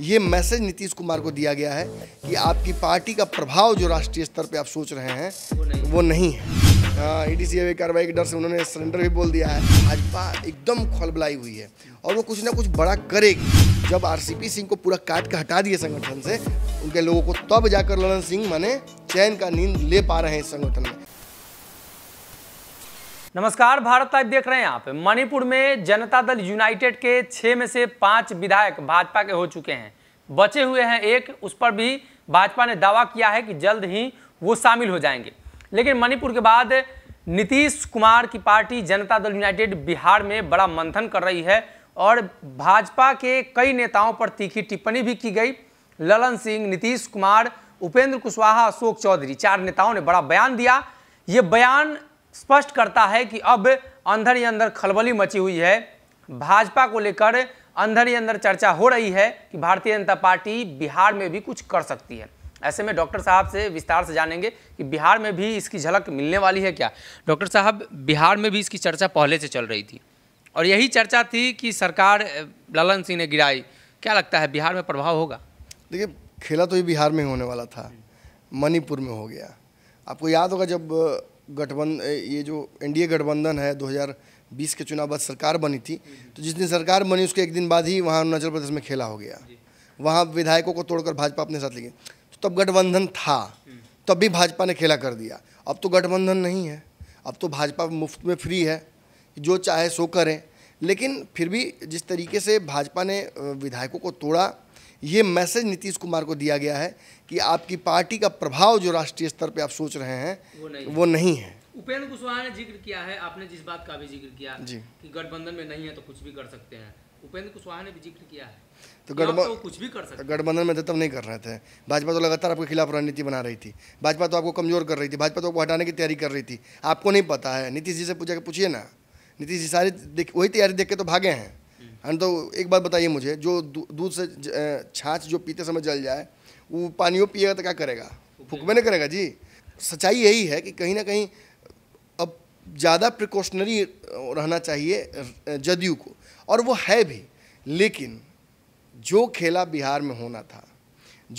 ये मैसेज नीतीश कुमार को दिया गया है कि आपकी पार्टी का प्रभाव जो राष्ट्रीय स्तर पर आप सोच रहे हैं वो नहीं, है ई डी सी कार्रवाई के डर से उन्होंने सरेंडर भी बोल दिया है भाजपा एकदम खलबलाई हुई है और वो कुछ ना कुछ बड़ा करेगी जब आरसीपी सिंह को पूरा काट के हटा दिए संगठन से उनके लोगों को तब जाकर ललन सिंह माने चैन का नींद ले पा रहे हैं इस संगठन में नमस्कार भारत लाइव देख रहे हैं आप मणिपुर में जनता दल यूनाइटेड के छः में से पांच विधायक भाजपा के हो चुके हैं बचे हुए हैं एक उस पर भी भाजपा ने दावा किया है कि जल्द ही वो शामिल हो जाएंगे लेकिन मणिपुर के बाद नीतीश कुमार की पार्टी जनता दल यूनाइटेड बिहार में बड़ा मंथन कर रही है और भाजपा के कई नेताओं पर तीखी टिप्पणी भी की गई ललन सिंह नीतीश कुमार उपेंद्र कुशवाहा अशोक चौधरी चार नेताओं ने बड़ा बयान दिया ये बयान स्पष्ट करता है कि अब अंदर ही अंदर खलबली मची हुई है भाजपा को लेकर अंदर ही अंदर चर्चा हो रही है कि भारतीय जनता पार्टी बिहार में भी कुछ कर सकती है ऐसे में डॉक्टर साहब से विस्तार से जानेंगे कि बिहार में भी इसकी झलक मिलने वाली है क्या डॉक्टर साहब बिहार में भी इसकी चर्चा पहले से चल रही थी और यही चर्चा थी कि सरकार ललन सिंह ने गिराई क्या लगता है बिहार में प्रभाव होगा देखिए खेला तो ये बिहार में होने वाला था मणिपुर में हो गया आपको याद होगा जब गठबंधन ये जो एनडीए गठबंधन है 2020 के चुनाव बाद सरकार बनी थी तो जिस दिन सरकार बनी उसके एक दिन बाद ही वहाँ अरुणाचल प्रदेश में खेला हो गया वहाँ विधायकों को तोड़कर भाजपा अपने साथ ले गई तो तब गठबंधन था हम्म। तब भी भाजपा ने खेला कर दिया अब तो गठबंधन नहीं है अब तो भाजपा मुफ्त में फ्री है जो चाहे सो करें लेकिन फिर भी जिस तरीके से भाजपा ने विधायकों को तोड़ा ये मैसेज नीतीश कुमार को दिया गया है कि आपकी पार्टी का प्रभाव जो राष्ट्रीय स्तर पे आप सोच रहे हैं वो नहीं, वो नहीं है उपेंद्र कुशवाहा ने जिक्र किया है आपने जिस बात का भी जिक्र किया जी कि गठबंधन में नहीं है तो कुछ भी कर सकते हैं उपेंद्र कुशवाहा ने भी जिक्र किया है तो गठबंधन तो कुछ भी कर सकते गठबंधन में तो तब नहीं कर रहे थे भाजपा तो लगातार आपके खिलाफ रणनीति बना रही थी भाजपा तो आपको कमजोर कर रही थी भाजपा तो आपको हटाने की तैयारी कर रही थी आपको नहीं पता है नीतीश जी से पूछा पूछिए ना नीतीश जी सारी वही तैयारी देख के तो भागे हैं हाँ तो एक बात बताइए मुझे जो दूध से छाछ जो पीते समय जल जाए वो पानियों पिएगा तो क्या करेगा फुकवे नहीं करेगा जी सच्चाई यही है कि कहीं ना कहीं अब ज़्यादा प्रिकॉशनरी रहना चाहिए जदयू को और वो है भी लेकिन जो खेला बिहार में होना था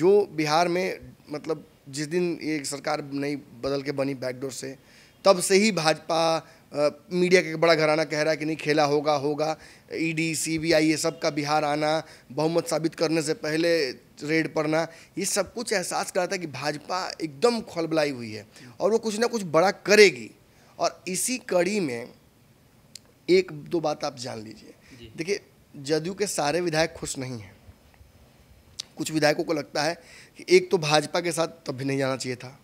जो बिहार में मतलब जिस दिन ये सरकार नहीं बदल के बनी बैकडोर से तब से ही भाजपा मीडिया का बड़ा घराना कह रहा है कि नहीं खेला होगा होगा ईडी e सीबीआई ये सब का बिहार आना बहुमत साबित करने से पहले रेड पड़ना ये सब कुछ एहसास कराता है कि भाजपा एकदम खलबलाई हुई है और वो कुछ ना कुछ बड़ा करेगी और इसी कड़ी में एक दो बात आप जान लीजिए देखिए जदयू के सारे विधायक खुश नहीं हैं कुछ विधायकों को लगता है कि एक तो भाजपा के साथ तब भी नहीं जाना चाहिए था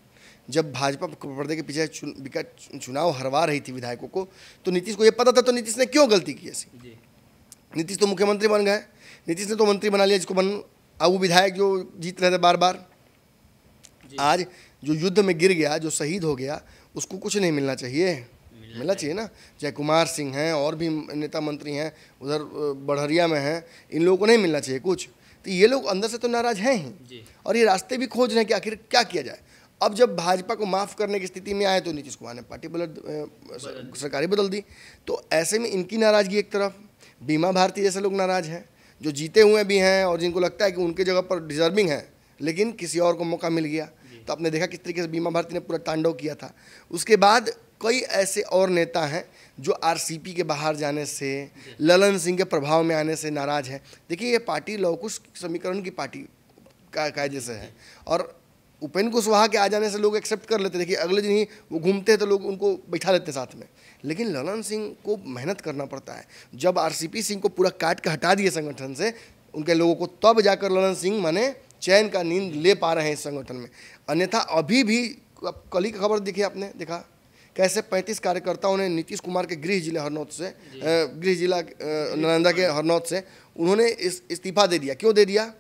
जब भाजपा पर्दे के पीछे चुन, चुनाव हरवा रही थी विधायकों को तो नीतीश को ये पता था तो नीतीश ने क्यों गलती की ऐसी नीतीश तो मुख्यमंत्री बन गए नीतीश ने तो मंत्री बना लिया जिसको बन अब वो विधायक जो जीत रहे थे बार बार आज जो युद्ध में गिर गया जो शहीद हो गया उसको कुछ नहीं मिलना चाहिए मिलना चाहिए ना जय कुमार सिंह हैं और भी नेता मंत्री हैं उधर बढ़हरिया में हैं इन लोगों को नहीं मिलना चाहिए कुछ तो ये लोग अंदर से तो नाराज हैं ही और ये रास्ते भी खोज रहे हैं कि आखिर क्या किया जाए अब जब भाजपा को माफ़ करने की स्थिति में आए तो नीतीश कुमार ने पार्टी बदल सरकारी बदल दी तो ऐसे में इनकी नाराज़गी एक तरफ बीमा भारती जैसे लोग नाराज़ हैं जो जीते हुए भी हैं और जिनको लगता है कि उनके जगह पर डिजर्विंग है लेकिन किसी और को मौका मिल गया तो आपने देखा किस तरीके से बीमा भारती ने पूरा तांडव किया था उसके बाद कई ऐसे और नेता हैं जो आरसीपी के बाहर जाने से ललन सिंह के प्रभाव में आने से नाराज़ हैं देखिए ये पार्टी लवकुश समीकरण की पार्टी का कायदे से है और उपेंद्र कुशवाहा के आ जाने से लोग एक्सेप्ट कर लेते देखिए अगले दिन ही वो घूमते हैं तो लोग उनको बैठा लेते साथ में लेकिन ललन सिंह को मेहनत करना पड़ता है जब आरसीपी सिंह को पूरा काट के हटा दिए संगठन से उनके लोगों को तब जाकर ललन सिंह माने चैन का नींद ले पा रहे हैं इस संगठन में अन्यथा अभी भी कल ही खबर देखी आपने देखा कैसे 35 कार्यकर्ताओं ने नीतीश कुमार के गृह जिले हरनौत से गृह जिला नालंदा के हरनौत से उन्होंने इस इस्तीफा दे दिया क्यों दे दिया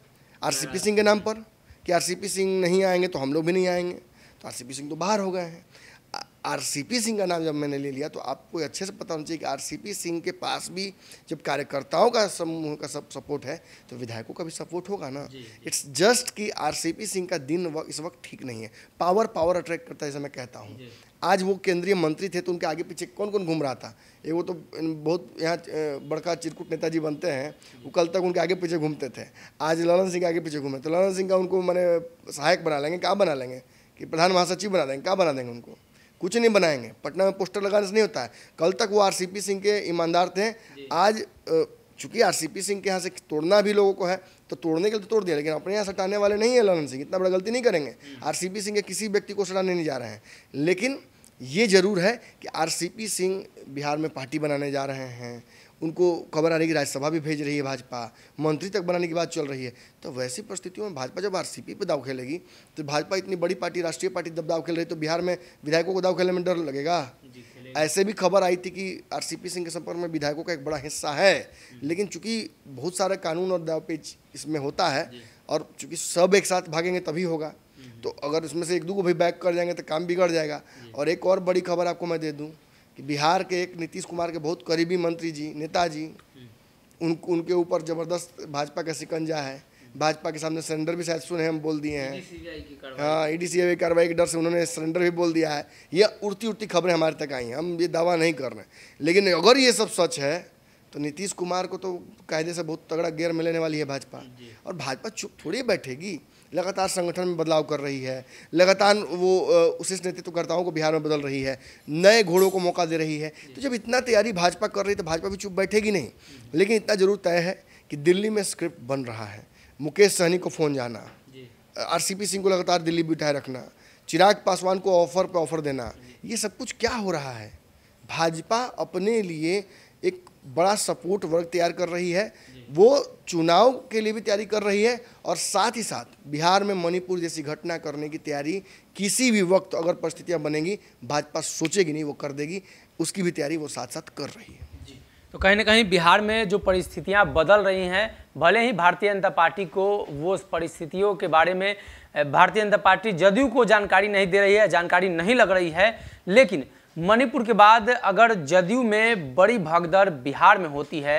आरसीपी हाँ। सिंह के नाम पर कि आरसीपी सिंह नहीं आएंगे तो हम लोग भी नहीं आएंगे तो आरसीपी सिंह तो बाहर हो गए हैं आरसीपी सिंह का नाम जब मैंने ले लिया तो आपको अच्छे से पता होना चाहिए कि आरसीपी सिंह के पास भी जब कार्यकर्ताओं का समूह का सब सपोर्ट है तो विधायकों का भी सपोर्ट होगा ना इट्स जस्ट कि आरसीपी सिंह का दिन वक, इस वक्त ठीक नहीं है पावर पावर अट्रैक्ट करता है जैसे मैं कहता हूँ आज वो केंद्रीय मंत्री थे तो उनके आगे पीछे कौन कौन घूम रहा था ये वो तो बहुत यहाँ बड़का चिरकुट नेताजी बनते हैं वो कल तक उनके आगे पीछे घूमते थे आज ललन सिंह के आगे पीछे घूमे तो ललन सिंह का उनको मैंने सहायक बना लेंगे कहाँ बना लेंगे कि प्रधान महासचिव बना देंगे कहाँ बना देंगे उनको कुछ नहीं बनाएंगे पटना में पोस्टर लगाने से नहीं होता है कल तक वो आरसीपी सिंह के ईमानदार थे आज चूंकि आरसीपी सिंह के यहाँ से तोड़ना भी लोगों को है तो तोड़ने के लिए तो तोड़ दिया लेकिन अपने यहाँ सटाने वाले नहीं है ललन सिंह इतना बड़ा गलती नहीं करेंगे हम्म। आर सिंह के किसी व्यक्ति को सटाने नहीं जा रहे हैं लेकिन ये जरूर है कि आरसीपी सिंह बिहार में पार्टी बनाने जा रहे हैं उनको खबर आने की राज्यसभा भी भेज रही है भाजपा मंत्री तक बनाने की बात चल रही है तो वैसी परिस्थितियों में भाजपा जब आर सी पी पर दाव खेलेगी तो भाजपा इतनी बड़ी पार्टी राष्ट्रीय पार्टी जब दाव खेल रही तो बिहार में विधायकों को दाव खेलने में डर लगेगा ऐसे भी खबर आई थी कि आर सिंह के संपर्क में विधायकों का एक बड़ा हिस्सा है लेकिन चूंकि बहुत सारे कानून और पेच इसमें होता है और चूंकि सब एक साथ भागेंगे तभी होगा हम्म। तो अगर उसमें से एक दो को भी बैक कर जाएंगे तो काम बिगड़ जाएगा और एक और बड़ी खबर आपको मैं दे दूँ कि बिहार के एक नीतीश कुमार के बहुत करीबी मंत्री जी नेताजी उन उनके ऊपर जबरदस्त भाजपा का शिकंजा है भाजपा के सामने सरेंडर भी शायद सुने हम बोल दिए हैं e हाँ ई डी सी आई कार्रवाई के डर से उन्होंने सरेंडर भी बोल दिया है यह उड़ती उड़ती खबरें हमारे तक आई हैं हम ये दावा नहीं कर रहे हैं लेकिन अगर ये सब सच है तो नीतीश कुमार को तो कायदे से बहुत तगड़ा गेयर में लेने वाली है भाजपा और भाजपा चुप थोड़ी बैठेगी लगातार संगठन में बदलाव कर रही है लगातार वो उसे नेतृत्वकर्ताओं को बिहार में बदल रही है नए घोड़ों को मौका दे रही है तो जब इतना तैयारी भाजपा कर रही तो भाजपा भी चुप बैठेगी नहीं लेकिन इतना जरूर तय है कि दिल्ली में स्क्रिप्ट बन रहा है मुकेश सहनी को फ़ोन जाना आर सिंह को लगातार दिल्ली बिठाए रखना चिराग पासवान को ऑफर पर ऑफर देना ये सब कुछ क्या हो रहा है भाजपा अपने लिए एक बड़ा सपोर्ट वर्ग तैयार कर रही है वो चुनाव के लिए भी तैयारी कर रही है और साथ ही साथ बिहार में मणिपुर जैसी घटना करने की तैयारी किसी भी वक्त अगर परिस्थितियाँ बनेंगी भाजपा सोचेगी नहीं वो कर देगी उसकी भी तैयारी वो साथ साथ कर रही है तो कहीं ना कहीं बिहार में जो परिस्थितियां बदल रही हैं भले ही भारतीय जनता पार्टी को वो परिस्थितियों के बारे में भारतीय जनता पार्टी जदयू को जानकारी नहीं दे रही है जानकारी नहीं लग रही है लेकिन मणिपुर के बाद अगर जदयू में बड़ी भगदड़ बिहार में होती है